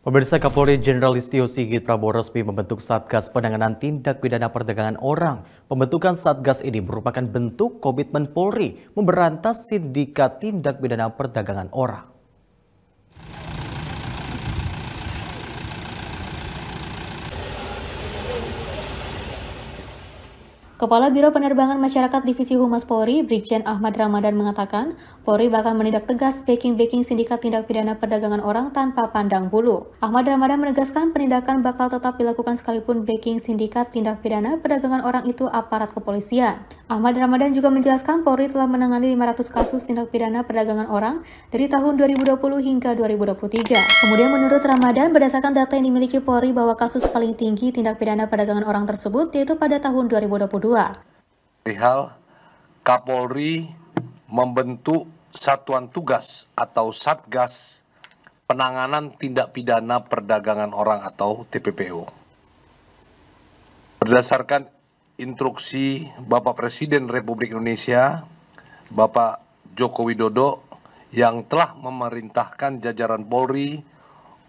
Pemirsa Kapolri Jenderal Listio Sigit Prabowo resmi membentuk Satgas Penanganan Tindak Pidana Perdagangan Orang. Pembentukan Satgas ini merupakan bentuk komitmen Polri memberantas sindikat tindak pidana perdagangan orang. Kepala Biro Penerbangan Masyarakat Divisi Humas Polri, Brigjen Ahmad Ramadan mengatakan, Polri bakal menindak tegas backing-backing sindikat tindak pidana perdagangan orang tanpa pandang bulu. Ahmad Ramadan menegaskan penindakan bakal tetap dilakukan sekalipun backing sindikat tindak pidana perdagangan orang itu aparat kepolisian. Ahmad Ramadan juga menjelaskan Polri telah menangani 500 kasus tindak pidana perdagangan orang dari tahun 2020 hingga 2023. Kemudian menurut Ramadan, berdasarkan data yang dimiliki Polri bahwa kasus paling tinggi tindak pidana perdagangan orang tersebut yaitu pada tahun 2022 kedua. Perihal Kapolri membentuk satuan tugas atau Satgas penanganan tindak pidana perdagangan orang atau TPPO. Berdasarkan instruksi Bapak Presiden Republik Indonesia, Bapak Joko Widodo yang telah memerintahkan jajaran Polri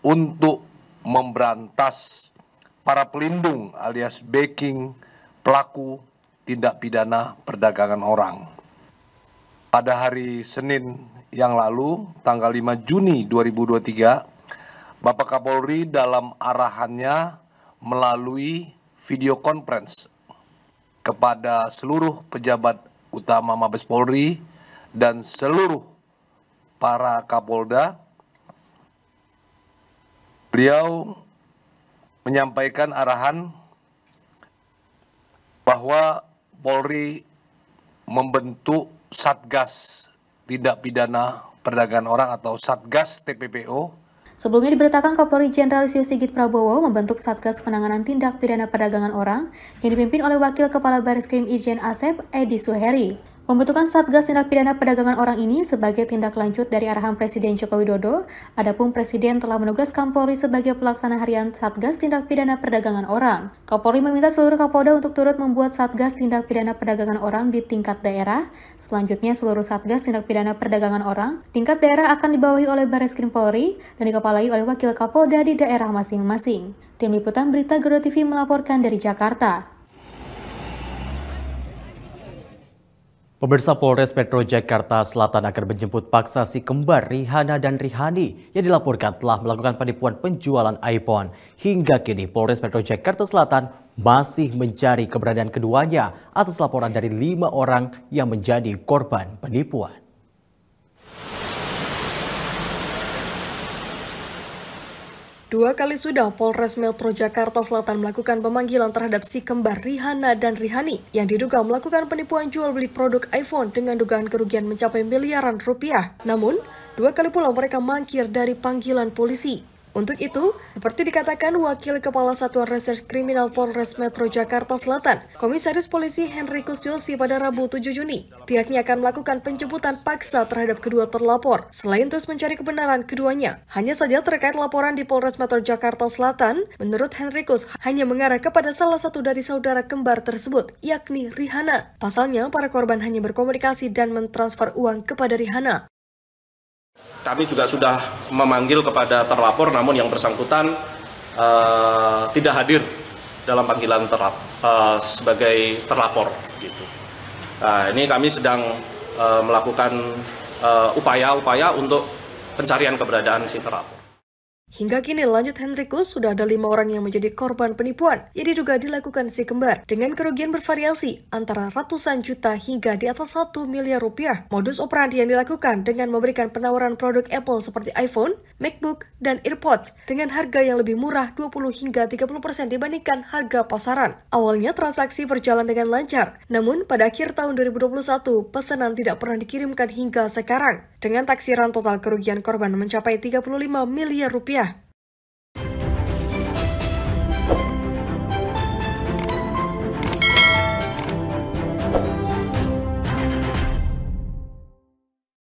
untuk memberantas para pelindung alias backing, pelaku, tindak pidana perdagangan orang. Pada hari Senin yang lalu, tanggal 5 Juni 2023, Bapak Kapolri dalam arahannya melalui video conference kepada seluruh pejabat utama Mabes Polri dan seluruh para Kapolda, beliau menyampaikan arahan bahwa Polri membentuk Satgas Tindak Pidana Perdagangan Orang atau Satgas TPPO. Sebelumnya diberitakan Kapolri Jenderal Listio Sigit Prabowo membentuk Satgas Penanganan Tindak Pidana Perdagangan Orang yang dipimpin oleh Wakil Kepala Baris Krim Irjen Asep Edi Suheri. Membutuhkan Satgas Tindak Pidana Perdagangan Orang ini sebagai tindak lanjut dari arahan Presiden Joko Widodo, adapun Presiden telah menugaskan Polri sebagai pelaksana harian Satgas Tindak Pidana Perdagangan Orang. Kapolri meminta seluruh Kapolda untuk turut membuat Satgas Tindak Pidana Perdagangan Orang di tingkat daerah. Selanjutnya seluruh Satgas Tindak Pidana Perdagangan Orang tingkat daerah akan dibawahi oleh Baris Krim Polri dan dikepalai oleh Wakil Kapolda di daerah masing-masing. Tim Liputan Berita Gero melaporkan dari Jakarta. Pemirsa Polres Metro Jakarta Selatan akan menjemput paksa si kembar Rihana dan Rihani yang dilaporkan telah melakukan penipuan penjualan iPhone. Hingga kini Polres Metro Jakarta Selatan masih mencari keberadaan keduanya atas laporan dari lima orang yang menjadi korban penipuan. Dua kali sudah Polres Metro Jakarta Selatan melakukan pemanggilan terhadap si kembar Rihanna dan Rihani yang diduga melakukan penipuan jual beli produk iPhone dengan dugaan kerugian mencapai miliaran rupiah. Namun, dua kali pula mereka mangkir dari panggilan polisi. Untuk itu, seperti dikatakan Wakil Kepala Satuan Reserse Kriminal Polres Metro Jakarta Selatan, Komisaris Polisi Henrikus Josi pada Rabu 7 Juni, pihaknya akan melakukan penjemputan paksa terhadap kedua terlapor. Selain terus mencari kebenaran keduanya, hanya saja terkait laporan di Polres Metro Jakarta Selatan, menurut Henrikus hanya mengarah kepada salah satu dari saudara kembar tersebut, yakni Rihana. Pasalnya, para korban hanya berkomunikasi dan mentransfer uang kepada Rihana. Kami juga sudah memanggil kepada terlapor, namun yang bersangkutan uh, tidak hadir dalam panggilan terlap, uh, sebagai terlapor. Gitu. Nah, ini kami sedang uh, melakukan upaya-upaya uh, upaya -upaya untuk pencarian keberadaan si terlapor. Hingga kini lanjut Hendrikus, sudah ada lima orang yang menjadi korban penipuan yang diduga dilakukan si kembar dengan kerugian bervariasi antara ratusan juta hingga di atas satu miliar rupiah. Modus operandi yang dilakukan dengan memberikan penawaran produk Apple seperti iPhone, MacBook, dan AirPods dengan harga yang lebih murah 20 hingga 30% persen dibandingkan harga pasaran. Awalnya transaksi berjalan dengan lancar, namun pada akhir tahun 2021 pesanan tidak pernah dikirimkan hingga sekarang dengan taksiran total kerugian korban mencapai 35 miliar rupiah.